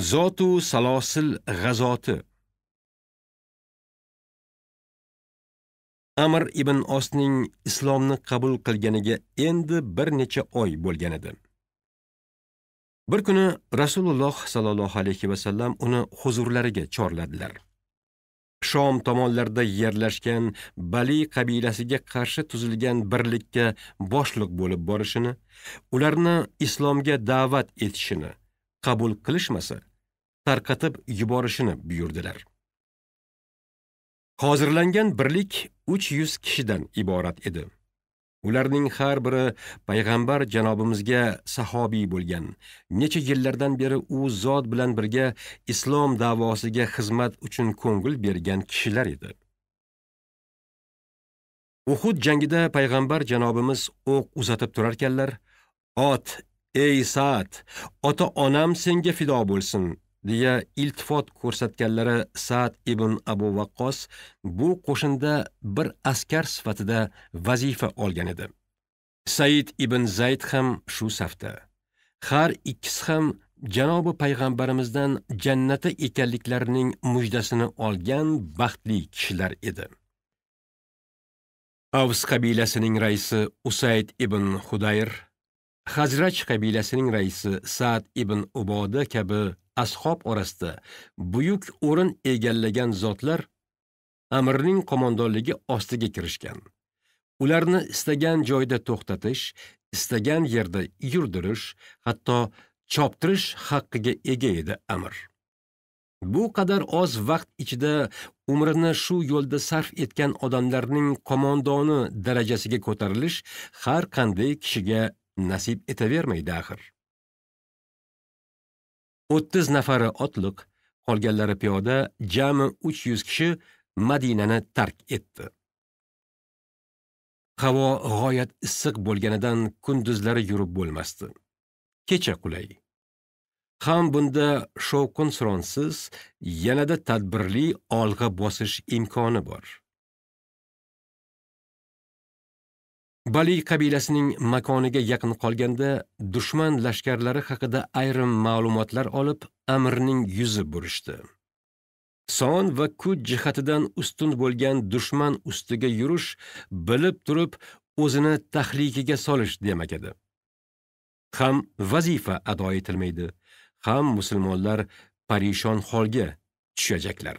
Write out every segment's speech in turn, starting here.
zotu salosil g'azoti amir ibn osning islomni qabul qilganiga endi bir necha oy bo'lgan edi bir kuni rasululloh sollallohu alayhi vasallam uni huzurlariga chorladilar shom tomonlarida yerlashgan bali qabilasiga qarshi tuzilgan birlikka boshliq bo'lib borishini ularni islomga da'vat etishini qabul qilishmasa tarqatib yuborishini buyurdilar hozirlangan birlik 300 kishidan iborat edi ularning har biri payg'ambar janobimizga sahobiy bo'lgan necha yillardan beri u zot bilan birga islom da'vosiga xizmat uchun ko'ngil bergan kishilar edi Uhud jangida payg'ambar janobimiz o'q uzatib turarkanlar, ot ey saat ota onam senga fido bo'lsin deya iltifot ko'rsatganlari saad ibn abu vaqqos bu qo'shinda bir askar sifatida vazifa olgan edi said ibn zayd ham shu safda har ikkisi ham janobi payg'ambarimizdan jannati ekanliklarining mujdasini olgan baxtli kishilar edi avs qabilasining raisi usayd ibn hudayr hajraj qabilasining raisi Sa'd ibn uboda kabi ashob orasida buyuk o'rin egallagan zotlar amirning qo'mondonligi ostiga kirishgan ularni istagan joyda to'xtatish istagan yerda yurdirish hatto choptirish haqqiga ega edi amir bu qadar oz vaqt ichida umrini shu yo'lda sarf etgan odamlarning qo'mondoni darajasiga ko'tarilish har qanday kishiga nasib etavermay axir o'ttiz nafari otliq qolganlari piyoda jami uch yuz kishi madinani tark etdi havo g'oyat issiq bo'lganidan kunduzlari yurib bo'lmasdi kecha qulay ham bunda shovqin suronsiz yanada tadbirli olg'a bosish imkoni bor Bali qabilasining makoniga yaqin qolganda dushman lashkarlari haqida ayrim ma'lumotlar olib, Amirning yuzi burishdi. Son va kuch jihatidan ustun bo'lgan dushman ustiga yurish bilib turib o'zini tahlikaga solish demak edi. Ham vazifa ado etilmaydi, ham musulmonlar parishon holga tushajaklar.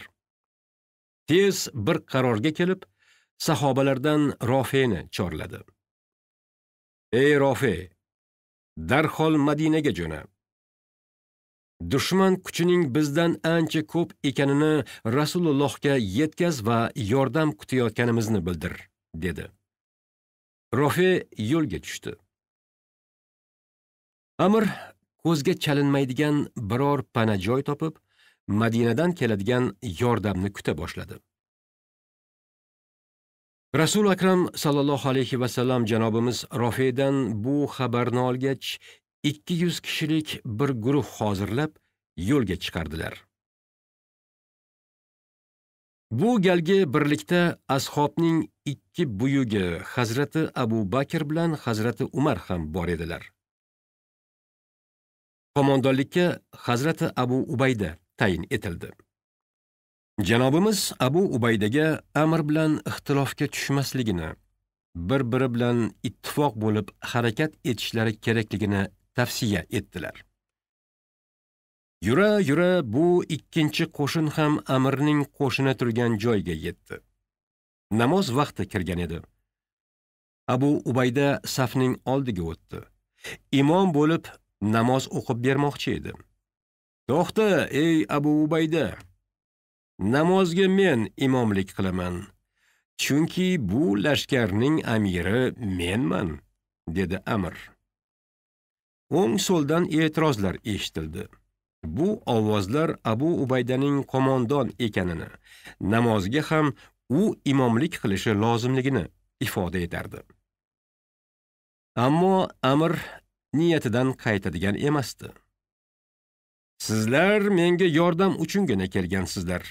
Tez bir qarorga kelib, sahobalardan Rofeni chorladi. ey rofi darhol madinaga jo'na dushman kuchining bizdan ancha ko'p ekanini rasulullohga yetkaz va yordam kutayotganimizni bildir dedi rofi yo'lga tushdi amir ko'zga chalinmaydigan biror pana joy topib madinadan keladigan yordamni kuta boshladi Rasul akram sallallohu alayhi va sallam janobimiz Rofedan bu xabarni olgach 200 kishilik bir guruh hozirlab yo'lga chiqardilar. Bu galgi birlikda ashobning ikki buyugi Hazrati Abu Bakr bilan Hazrati Umar ham bor edilar. Qo'mondonlikka Hazrati Abu Ubayda tayin etildi. janobimiz abu ubaydaga amr bilan ixtilofga tushmasligini bir biri bilan ittifoq bo'lib harakat etishlari kerakligini tavsiya etdilar yura yura bu ikkinchi qo'shin ham amirning qo'shini turgan joyga yetdi namoz vaqti kirgan edi abu ubayda safning oldiga o'tdi imom bo'lib namoz o'qib bermoqchi edi to'xta ey abu ubayda namozga men imomlik qilaman. Chunki bu lashkarning amiri menman, dedi Amir. O'ng so'ldan e'tirozlar eshitildi. Bu ovozlar Abu Ubaydaning qo'mondon ekanini, namozga ham u imomlik qilishi lozimligini ifoda etardi. Ammo Amir niyatidan qaytadigan emasdi. Sizlar menga yordam uchungina kelgansizlar.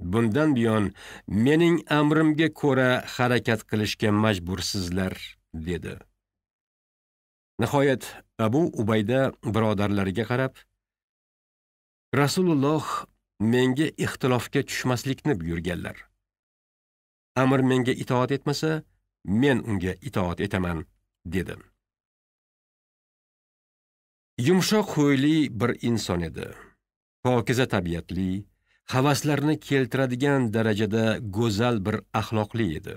Bundan buyon mening amrimga ko'ra harakat qilishga majbursizlar, dedi. Nihoyat Abu Ubayda birodarlariga qarab Rasululloh menga ixtilofga tushmaslikni buyurganlar. Amr menga itoat etmasa, men unga itoat etaman, dedi. Yumshoq xo'yli bir inson edi. Pokiza tabiatli, havaslarni keltiradigan darajada go'zal bir axloqli edi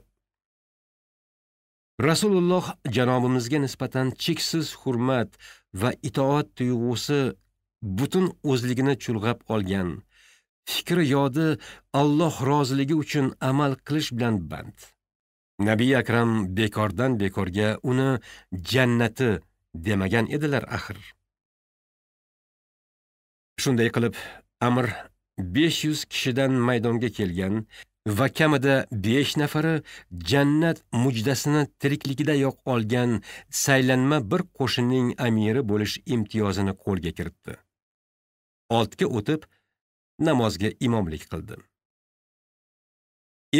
rasululloh janobimizga nisbatan cheksiz hurmat va itoat tuyg'usi butun o'zligini chulg'ab olgan fikri yodi alloh roziligi uchun amal qilish bilan band nabiy akram bekordan bekorga uni jannati demagan edilar axir shunday qilib amr 500 kishidan maydonga kelgan va kamida 5 nafari jannat mujdasini tirikligidayoq olgan saylanma bir qo'shinning amiri bo'lish imtiyozini qo'lga kiritdi. Oltga o'tib namozga imomlik qildi.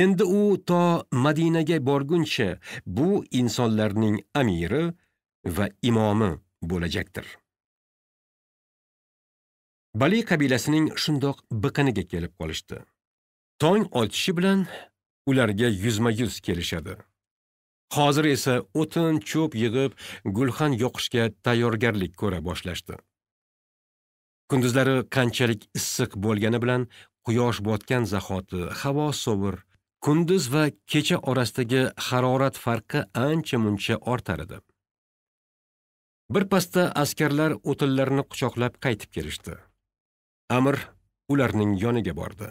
Endi u to Madinaga borguncha bu insonlarning amiri va imomi bo'lajakdir. bali qabilasining shundoq biqiniga kelib qolishdi tong otishi bilan ularga yuzma yuz kelishadi hozir esa o'tin cho'p yig'ib gulxan yoqishga tayyorgarlik ko'ra boshlashdi kunduzlari qanchalik issiq bo'lgani bilan quyosh botgan zahoti havo sovir kunduz va kecha orasidagi harorat farqi ancha muncha ortar edi pasta askarlar o'tinlarni quchoqlab qaytib kelishdi Amr ularning yoniga bordi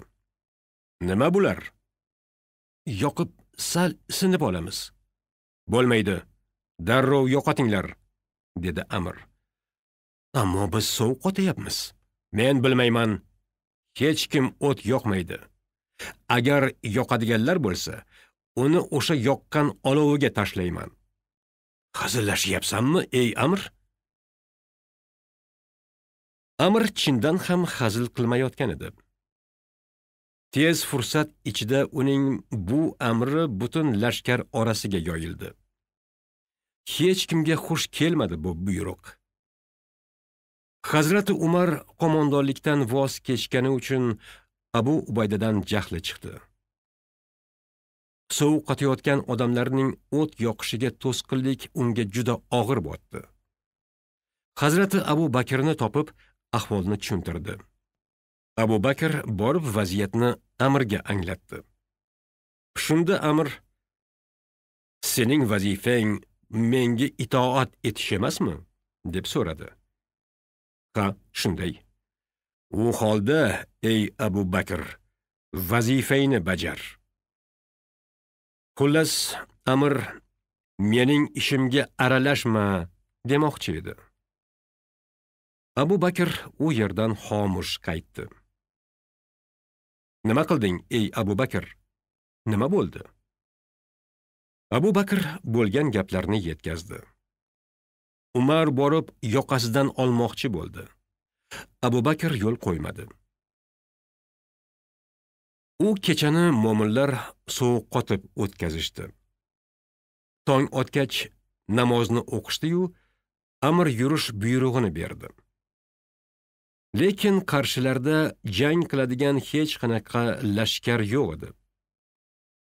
nima bular yoqib sal isinib olamiz bo'lmaydi darrov yo'qotinglar dedi amir ammo biz sovuq qotayapmiz. men bilmayman hech kim o't yoqmaydi agar yoqadiganlar bo'lsa uni o'sha yoqqan oloviga tashlayman hazillashyapsanmi ey amir amr chindan ham hazil qilmayotgan edi tez fursat ichida uning bu amri butun lashkar orasiga yoyildi hech kimga xush kelmadi bu buyruq Hazrat umar qo'mondonlikdan voz kechgani uchun abu ubaydadan jahli chiqdi sovuq qotayotgan odamlarning o't yoqishiga to'sqinlik unga juda og'ir botdi Hazrat abu bakrni topib ahvolni tushuntirdi abu bakr borib vaziyatni amirga anglatdi shunda amir sening vazifang menga itoat etish emasmi deb so'radi ha shunday u holda ey abu bakr vazifangni bajar xullas amir mening ishimga aralashma demoqchi edi abu bakr u yerdan xomush qaytdi nima qilding ey abu bakr nima bo'ldi abu bakr bo'lgan gaplarni yetkazdi umar borib yoqasidan olmoqchi bo'ldi abu bakr yo'l qo'ymadi u kechani mo'minlar qotib o'tkazishdi tong otgach namozni o'qishdi-yu, amr yurish buyrug'ini berdi Lekin qarshilarda jang qiladigan hech qanaqa lashkar yo'q edi.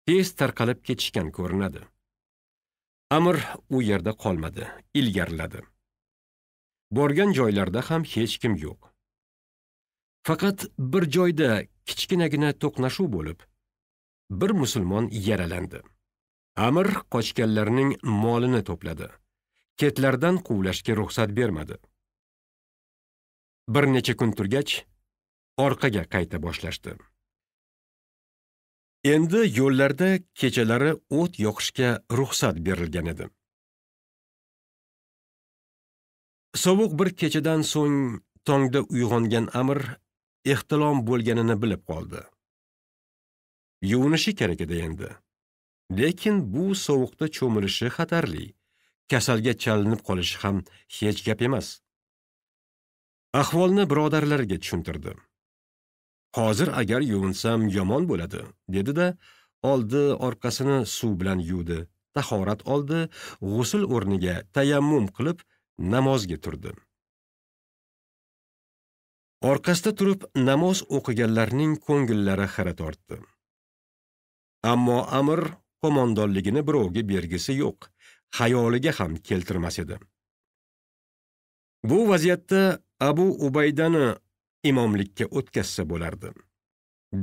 Tez tarqalib ketishgan ko'rinadi. Amr u yerda qolmadi, ilgariladi. Borgan joylarda ham hech kim yo'q. Faqat bir joyda kichkinagina to'qnashuv bo'lib, bir musulmon yaralandi. Amir qochganlarning molini to'pladi. Ketlardan quvlashga ruxsat bermadi. bir necha kun turgach orqaga qayta boshlashdi endi yo'llarda kechalari o't yoqishga ruxsat berilgan edi sovuq bir kechadan so'ng tongda uyg'ongan amir ehtilom bo'lganini bilib qoldi yuvinishi kerak edi endi lekin bu sovuqda cho'milishi xatarli kasalga chalinib qolishi ham hech gap emas ahvolni birodarlariga tushuntirdi hozir agar yuvinsam yomon bo'ladi dedi-da, oldi orqasini suv bilan yuvdi tahorat oldi g'usl o'rniga tayammum qilib namozga turdi orqasida turib namoz o'qiganlarning ko'ngillari xira tortdi ammo amr qo'mondonligini birovga bergisi yo'q xayoliga ham keltirmas edi bu vaziyatda abu ubaydani imomlikka o'tkazsa bo'lardi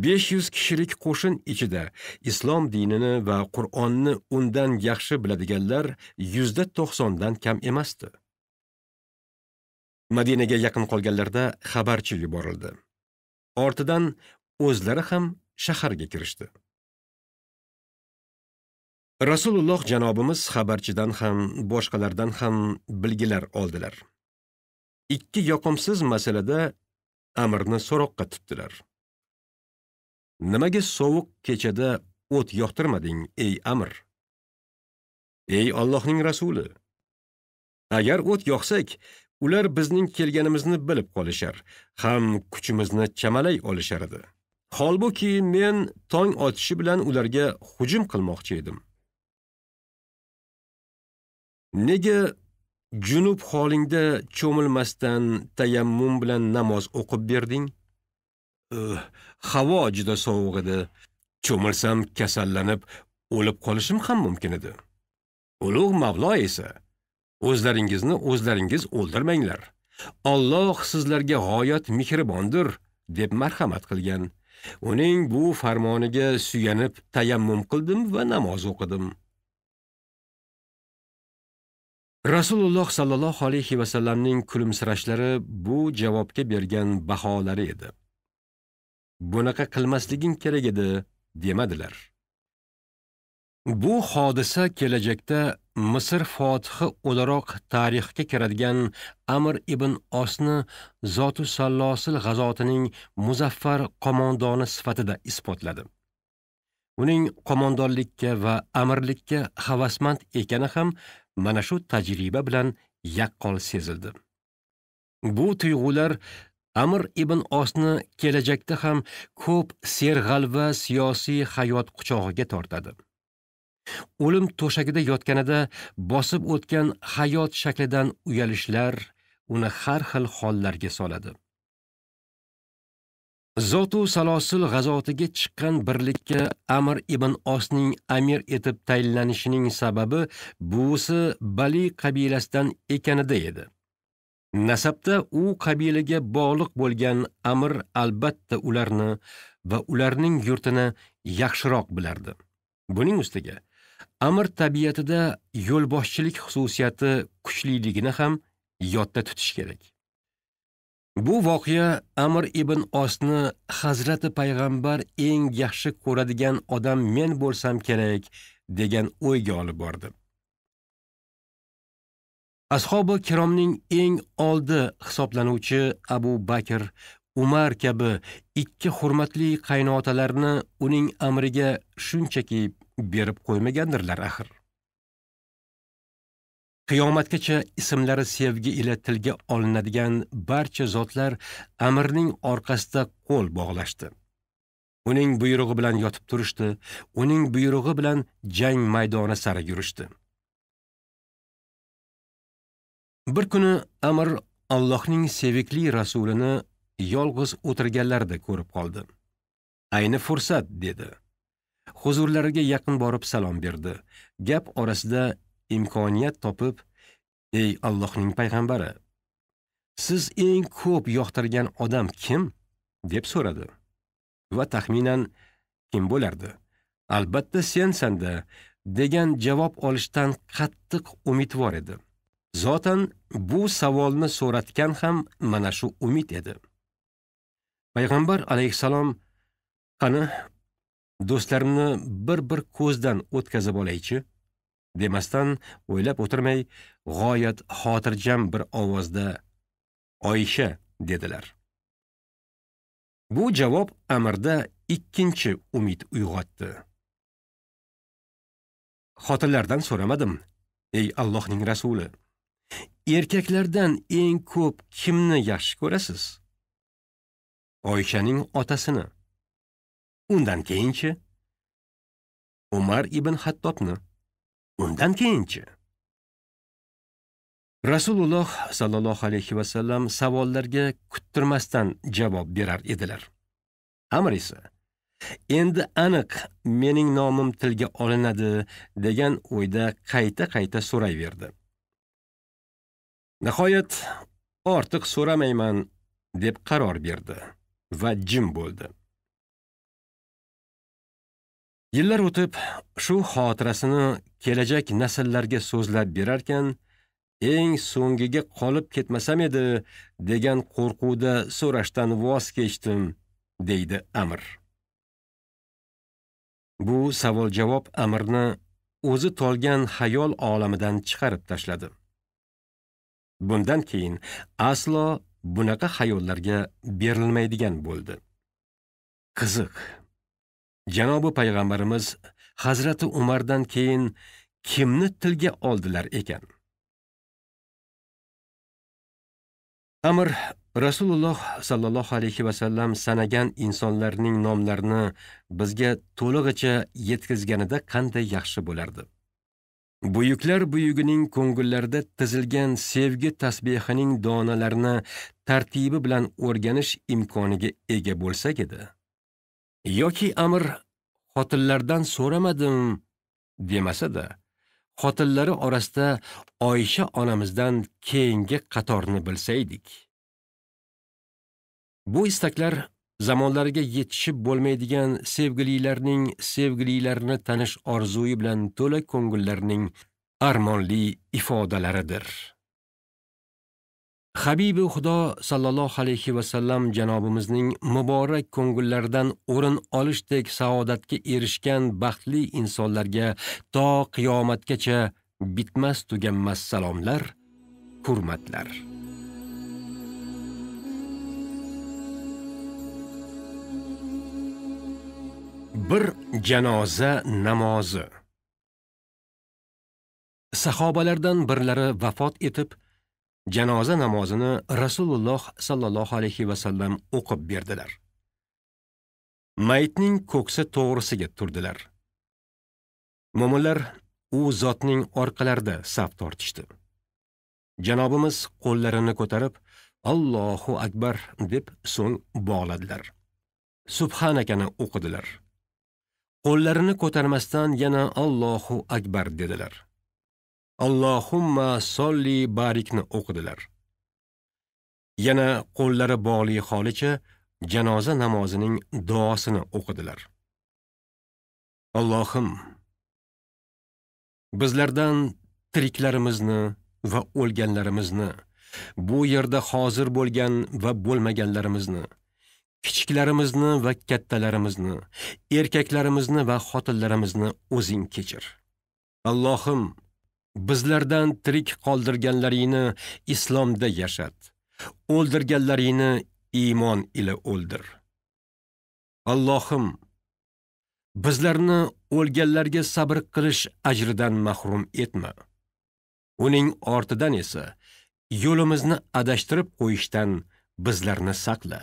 500 kishilik qo'shin ichida islom dinini va qur'onni undan yaxshi biladiganlar 90 dan kam emasdi madinaga yaqin qolganlarda xabarchi yuborildi ortidan o'zlari ham shaharga kirishdi rasululloh janobimiz xabarchidan ham boshqalardan ham bilgilar oldilar ikki yoqimsiz masalada amirni so'roqqa tutdilar. Nimaga sovuq kechada o't yoqtirmading, ey amir? Ey Allohning rasuli, agar o't yoqsak, ular bizning kelganimizni bilib qolishar, ham kuchimizni chamalay olishar edi. Holbuki men tong otishi bilan ularga hujum qilmoqchi edim. Nega junub holingda cho'milmasdan tayammum bilan namoz o'qib berding? Uh, havo juda sovuq edi. Cho'milsam kasallanib o'lib qolishim ham mumkin edi. Ulug' Mavlo esa o'zlaringizni o'zlaringiz o'ldirmanglar. Alloh sizlarga g'oyat mehribondir deb marhamat qilgan. Uning bu farmoniga suyanib tayammum qildim va namoz o'qidim. rasululloh sollallohu alayhi vasallamning kulimsirashlari bu javobga bergan baholari edi bunaqa qilmasliging kerak edi demadilar bu hodisa kelajakda misr fotihi o'laroq tarixga kiradigan amir ibn osni zotu sallosil g'azotining muzaffar qo'mondoni sifatida isbotladi uning qo'mondonlikka va amirlikka havasmand ekani ham mana shu tajriba bilan yaqqol sezildi bu tuyg'ular amir ibn osni kelajakda ham ko'p serg'alva siyosiy hayot quchog'iga tortadi o'lim to'shagida yotganida bosib o'tgan hayot shaklidan uyalishlar uni har xil hollarga soladi zotu salosil g'azotiga chiqqan birlikka amir ibn osning amir etib tayinlanishining sababi buvisi bali qabilasidan ekanida edi nasabda u qabilaga bog'liq bo'lgan amir albatta ularni va ularning yurtini yaxshiroq bilardi buning ustiga amir tabiatida yo'lboshchilik xususiyati kuchliligini ham yodda tutish kerak Bu voqea Amr ibn Osni Hazrati payg'ambar eng yaxshi ko'radigan odam men bo'lsam kerak degan o'yga olib bordi. Ashobi kiromning eng oldi hisoblanuvchi Abu Bakr, Umar kabi ikki hurmatli qaynotalarni uning amriga shunchaki berib qo'ymagandirlar axir. qiyomatgacha ismlari sevgi ila tilga olinadigan barcha zotlar amirning orqasida qo'l bog'lashdi uning buyrug'i bilan yotib turishdi uning buyrug'i bilan jang maydoni sari yurishdi bir kuni amir allohning sevikli rasulini yolg'iz o'tirganlarida ko'rib qoldi ayni fursat dedi huzurlariga yaqin borib salom berdi gap orasida imkoniyat topib, ey Allohning payg'ambari, siz eng ko'p yoqtirgan odam kim? deb so'radi. Va taxminan kim bo'lardi? Albatta sen-sanda degan javob olishdan qattiq umidvor edi. Zotan bu savolni so'ratgan ham mana shu umid edi. Payg'ambar alayhisalom qani do'stlarimni bir-bir ko'zdan o'tkazib olaychi demasdan o'ylab o'tirmay g'oyat xotirjam bir ovozda oyisha dedilar bu javob amirda ikkinchi umid uyg'otdi xotinlardan so'ramadim ey allohning rasuli erkaklardan eng ko'p kimni yaxshi ko'rasiz oyshaning otasini undan keyinchi umar ibn hattobni undan keyinchi rasululloh sollallohu alayhi vasallam savollarga kuttirmasdan javob berar edilar amr esa endi aniq mening nomim tilga olinadi degan o'yda qayta qayta so'rayverdi nihoyat ortiq so'ramayman deb qaror berdi va jim bo'ldi yillar o'tib shu xotirasini kelajak nasllarga so'zlab berarkan eng so'ngiga qolib ketmasam edi degan qo'rquvda so'rashdan voz kechdim deydi amir bu savol javob amirni o'zi tolgan xayol olamidan chiqarib tashladi bundan keyin aslo bunaqa xayollarga berilmaydigan bo'ldi qiziq janobi payg'ambarimiz hazrati umardan keyin kimni tilga oldilar ekan amir rasululloh sallallohu alayhi vasallam sanagan insonlarning nomlarini bizga to'lig'icha yetkazganida qanday yaxshi bo'lardi buyuklar buyugining ko'ngillarida tizilgan sevgi tasbihining donalarini tartibi bilan o'rganish imkoniga ega bo'lsak edi yoki amir xotinlardan so'ramadim demasa-da, xotinlari orasida Oysha onamizdan keyingi qatorni bilsaydik. Bu istaklar zamonlariga yetishib bo'lmaydigan sevgililarning sevgililarini tanish orzuyi bilan to'la ko'ngillarning armonli ifodalaridir. habibi xudo sallallohu alayhi vasallam janobimizning muborak ko'ngillaridan o'rin olishdek saodatga erishgan baxtli insonlarga to qiyomatgacha bitmas tuganmas salomlar hurmatlar bir janoza namozi sahobalardan birlari vafot etib janoza namozini Rasululloh sallallohu alayhi va sallam o'qib berdilar. Mayitning ko'ksi to'g'risiga turdilar. Mo'minlar u zotning orqalarida saf tortishdi. Janobimiz qo'llarini ko'tarib, Allohu akbar deb so'ng bog'ladilar. Subhanakani o'qidilar. Qo'llarini ko'tarmasdan yana Allohu akbar dedilar. Allohumma solli barikni o'qidilar. Yana qo'llari bog'li holicha janoza namozining duosini o'qidilar. Allohim bizlardan tiriklarimizni va o'lganlarimizni bu yerda hozir bo'lgan va bo'lmaganlarimizni kichiklarimizni va kattalarimizni erkaklarimizni va xotinlarimizni o'zing kechir. Allohim bizlardan tirik qoldirganlaringni islomda yashat. O'ldirganlaringni iymon ila o'ldir. Allohim, bizlarni o'lganlarga sabr qilish ajridan mahrum etma. Uning ortidan esa yo'limizni adashtirib qo'yishdan bizlarni saqla.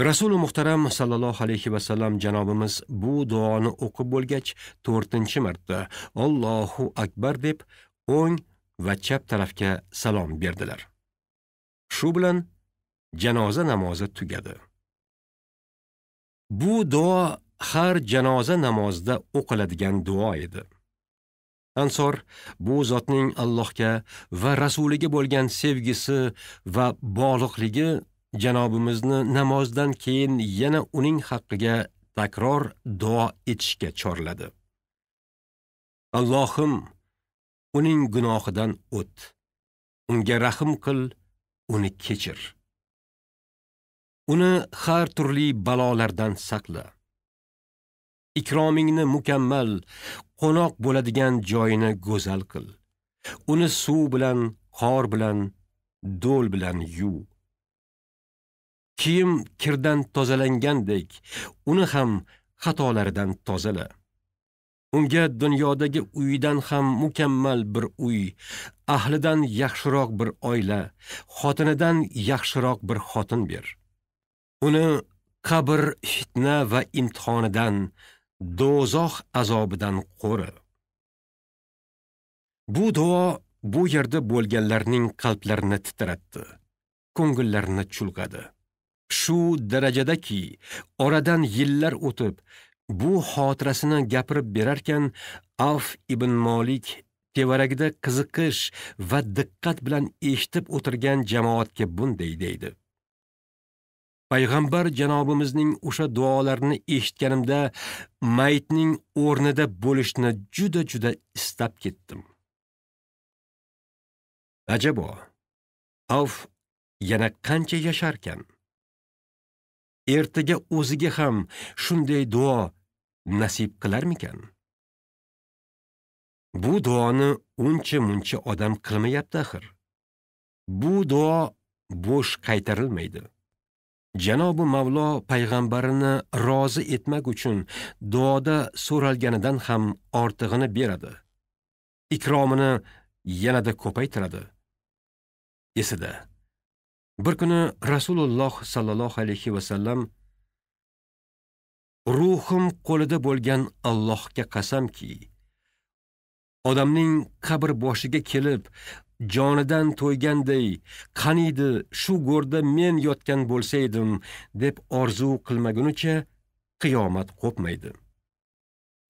rasuli muhtaram sallallohu alayhi vasallam janobimiz bu duoni o'qib bo'lgach to'rtinchi marta Allohu akbar deb o'ng va chap tarafga salom berdilar shu bilan janoza namozi tugadi bu duo har janoza namozida o'qiladigan duo edi ansor bu zotning allohga va rasuliga bo'lgan sevgisi va bog'liqligi janobimizni namozdan keyin yana uning haqqiga takror duo etishga chorladi. Allohim, uning gunohidan o't. Unga rahm qil, uni kechir. Uni har turli balolardan saqla. Ikromingni mukammal, qonoq bo'ladigan joyini go'zal qil. Uni suv bilan, qor bilan, do'l bilan yuv. kiyim kirdan tozalangandek uni ham xatolaridan tozala unga dunyodagi uyidan ham mukammal bir uy ahlidan yaxshiroq bir oila xotinidan yaxshiroq bir xotin ber uni qabr fitna va imtihonidan do'zax azobidan qo'ri bu duo bu yerda bo'lganlarning qalblarini titratdi ko'ngillarini chulg'adi shu darajadaki oradan yillar o'tib bu xotirasini gapirib berarkan Avf ibn Molik tevaragida qiziqish va diqqat bilan eshitib o'tirgan jamoatga bunday deydi. Payg'ambar janobimizning o'sha duolarini eshitganimda mayitning o'rnida bo'lishni juda-juda istab ketdim. Ajabo, Avf yana qancha yasharkan? ertaga o'ziga ham shunday duo nasib qilarmikan? Bu duoni uncha muncha odam qilmayapti axir. Bu duo bo'sh qaytarilmaydi. Janobi Mavlo payg'ambarini rozi etmak uchun duoda so'ralganidan ham ortig'ini beradi. Ikromini yanada ko'paytiradi. Esida Bir kuni Rasululloh sallallohu alayhi va sallam ruhim qo'lida bo'lgan Allohga qasamki, odamning qabr boshiga kelib, jonidan to'yganday, qaniydi shu go'rda men yotgan bo'lsa edim deb orzu qilmagunicha qiyomat qo'pmaydi.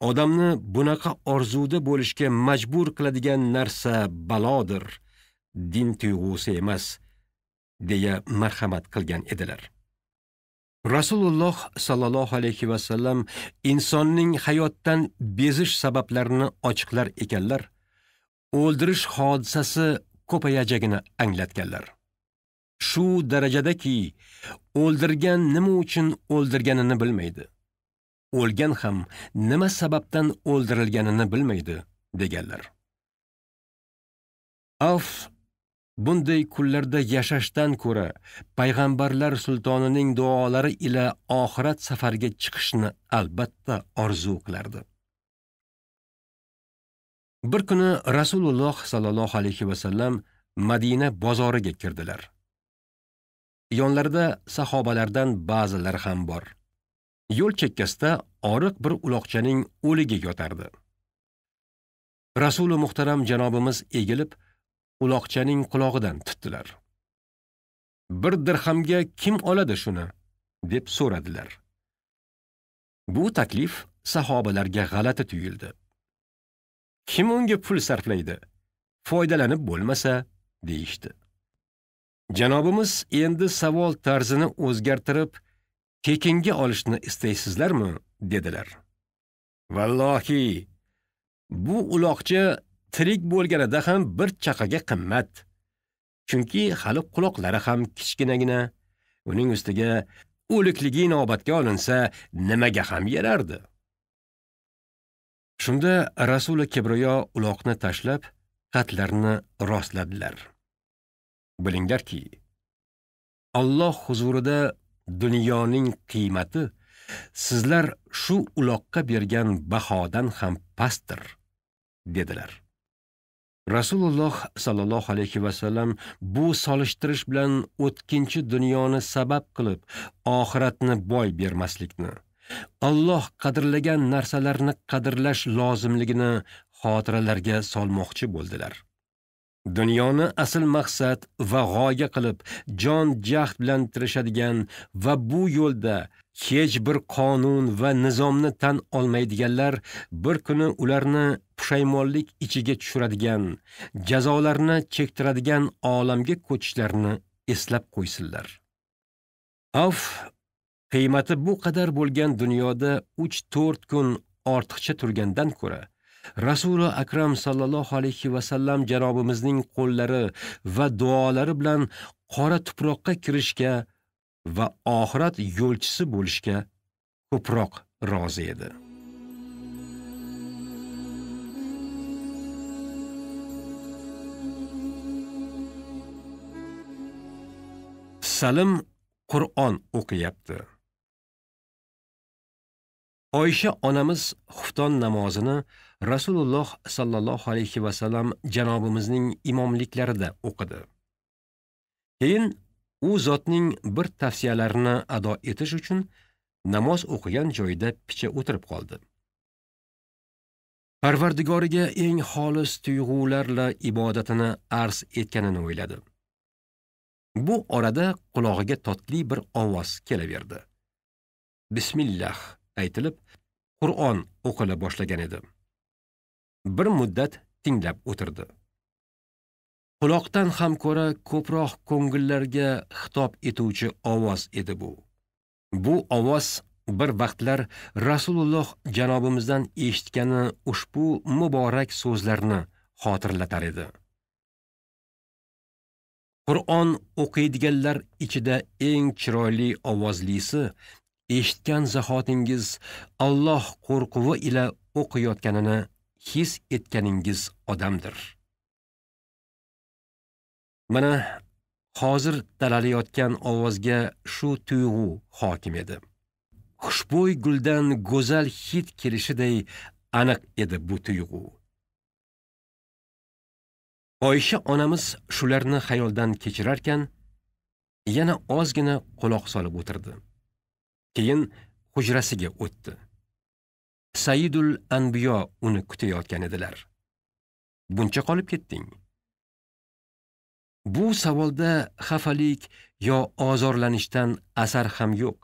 Odamni bunaqa orzuda bo'lishga majbur qiladigan narsa balodir, din tuyg'usi emas. deya marhamat qilgan edilar rasululloh sollallohu alayhi vasallam insonning hayotdan bezish sabablarini ochiqlar ekanlar o'ldirish hodisasi ko'payajagini anglatganlar shu darajadaki o'ldirgan nima uchun o'ldirganini bilmaydi o'lgan ham nima sababdan o'ldirilganini bilmaydi deganlar Af bunday kunlarda yashashdan ko'ra payg'ambarlar sultonining duolari ila oxirat safarga chiqishni albatta orzu qilardi bir kuni rasululloh sollallohu alayhi vasallam madina bozoriga kirdilar yonlarida sahobalardan ba'zilar ham bor yo'l chekkasida oriq bir uloqchaning o'ligi yotardi rasuli muhtaram janobimiz egilib uloqchaning qulog'idan tutdilar. Bir dirhamga kim oladi shuni? deb so'radilar. Bu taklif sahobalarga g'alati tuyuldi. Kim unga pul sarflaydi? Foydalanib bo'lmasa, deyishdi. Janobimiz endi savol tarzini o'zgartirib, tekinga olishni istaysizlarmi? dedilar. Vallohi, bu uloqcha tirik bo'lganida ham bir chaqaga qimmat. Chunki hali quloqlari ham kichkinagina, uning ustiga o'likligi inobatga olinsa, nimaga ham yerardi? Shunda Rasuli kibriyo uloqni tashlab, qatlarni rostladilar. Bilinglarki, Alloh huzurida dunyoning qiymati sizlar shu uloqqa bergan bahodan ham pastdir, dedilar. Rasululloh sallallohu alayhi va sallam bu solishtirish bilan o'tkinchi dunyoni sabab qilib, oxiratni boy bermaslikni, Alloh qadrlagan narsalarni qadrlash lozimligini xotiralarga solmoqchi bo'ldilar. Dunyoni asl maqsad va g'oya qilib, jon jahd bilan tirishadigan va bu yo'lda hech bir qonun va nizomni tan olmaydiganlar bir kuni ularni pushaymonlik ichiga tushiradigan, jazolarni chektiradigan olamga ko'chishlarini eslab qo'ysinlar. Avf qiymati bu qadar bo'lgan dunyoda 3-4 kun ortiqcha turgandan ko'ra Rasuli akram sallallohu alayhi va sallam janobimizning qo'llari va duolari bilan qora tuproqqa kirishga va oxirat yo'lchisi bo'lishga ko'proq rozi edi salim qur'on o'qiyapti oysha onamiz xufton namozini rasululloh sollallohu alayhi vasallam janobimizning imomliklarida o'qidi keyin u zotning bir tavsiyalarini ado etish uchun namoz o'qigan joyida picha o'tirib qoldi parvardigoriga eng xolis tuyg'ularla ibodatini arz etganini o'yladi bu orada qulog'iga totli bir ovoz kelaverdi bismillah aytilib qur'on o'qila boshlagan edi bir muddat tinglab o'tirdi quloqdan ham ko'ra ko'proq ko'ngillarga xitob etuvchi ovoz edi bu bu ovoz bir vaqtlar rasululloh janobimizdan eshitgani ushbu muborak so'zlarni xotirlatar edi qur'on o'qiydiganlar ichida eng chiroyli ovozlisi eshitgan zahotingiz Alloh qo'rquvi ila o'qiyotganini his etganingiz odamdir mana hozir talalayotgan ovozga shu tuyg'u hokim edi xushbo'y guldan go'zal hid kelishiday aniq edi bu tuyg'u Oyisha onamiz shularni xayoldan kechirarkan yana ozgina quloq solib o'tirdi keyin hujrasiga o'tdi saidul anbiyo uni kutayotgan edilar buncha qolib ketding bu savolda xafalik yo ozorlanishdan asar ham yo'q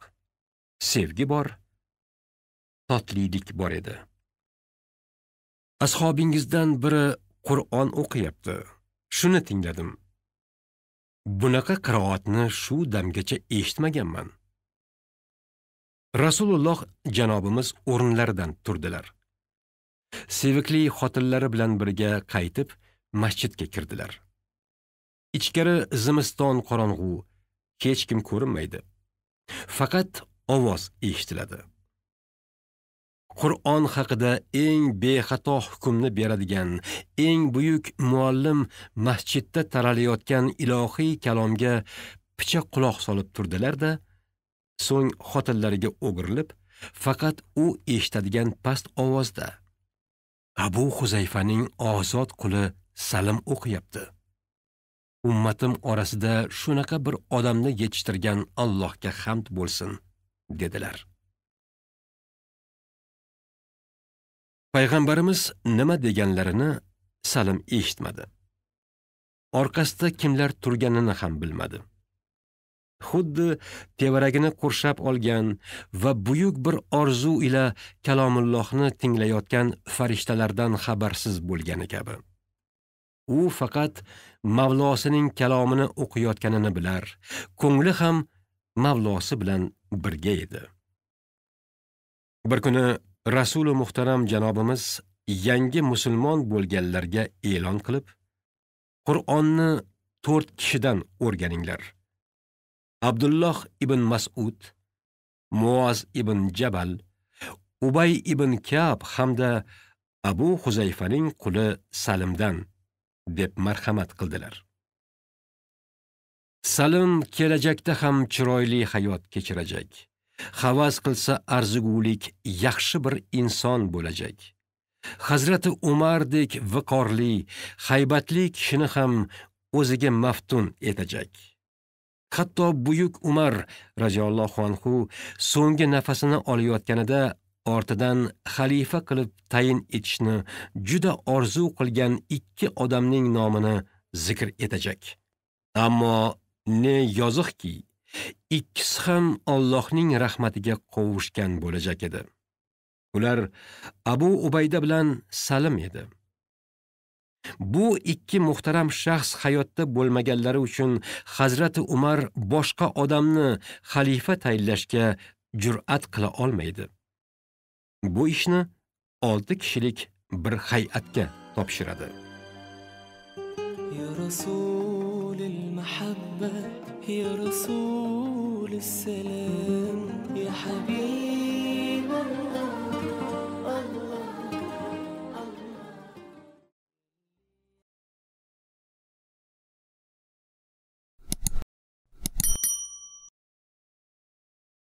sevgi bor totlilik bor edi ashobingizdan biri qur'on o'qiyapti shuni tingladim bunaqa qiroatni shu damgacha eshitmaganman rasululloh janobimiz o'rinlaridan turdilar sevikli xotinlari bilan birga qaytib masjidga kirdilar ichkari zimiston qorong'u hech kim ko'rinmaydi faqat ovoz eshitiladi qur'on haqida eng bexato hukmni beradigan eng buyuk muallim masjidda taralayotgan ilohiy kalomga picha quloq solib turdilar-da, so'ng xotinlariga o'girilib faqat u eshitadigan past ovozda abu huzayfaning ozod quli salim o'qiyapti ummatim orasida shunaqa bir odamni yetishtirgan Allohga hamd bo'lsin dedilar payg'ambarimiz nima deganlarini salim eshitmadi orqasida kimlar turganini ham bilmadi xuddi tevaragini qurshab olgan va buyuk bir orzu ila kalomullohni tinglayotgan farishtalardan xabarsiz bo'lgani kabi u faqat Mavlosining kalomini o'qiyotganini bilar. Ko'ngli ham Mavlosi bilan birga edi. Bir kuni Rasuli muhtaram janobimiz yangi musulmon bo'lganlarga e'lon qilib, Qur'onni 4 kishidan o'rganinglar. Abdulloh ibn Mas'ud, Muoz ibn Jabal, Ubay ibn Ka'b hamda Abu Huzayfaning quli Salimdan deb marhamat qildilar salim kelajakda ham chiroyli hayot kechirajak havas qilsa arzigulik yaxshi bir inson bo'lajak hazrati umardek viqorli haybatli kishini ham o'ziga maftun etajak hatto buyuk umar roziyallohu anhu so'nggi nafasini olayotganida ortidan xalifa qilib tayin etishni juda orzu qilgan ikki odamning nomini zikr etajak. Ammo ne yoziqki, ikkisi ham Allohning rahmatiga qovushgan bo'lajak edi. Ular Abu Ubayda bilan Salim edi. Bu ikki muhtaram shaxs hayotda bo'lmaganlari uchun Hazrati Umar boshqa odamni xalifa tayinlashga jur'at qila olmaydi. bu ishni 6 kishilik bir hay'atga topshiradi. Ya Rasul al ya ya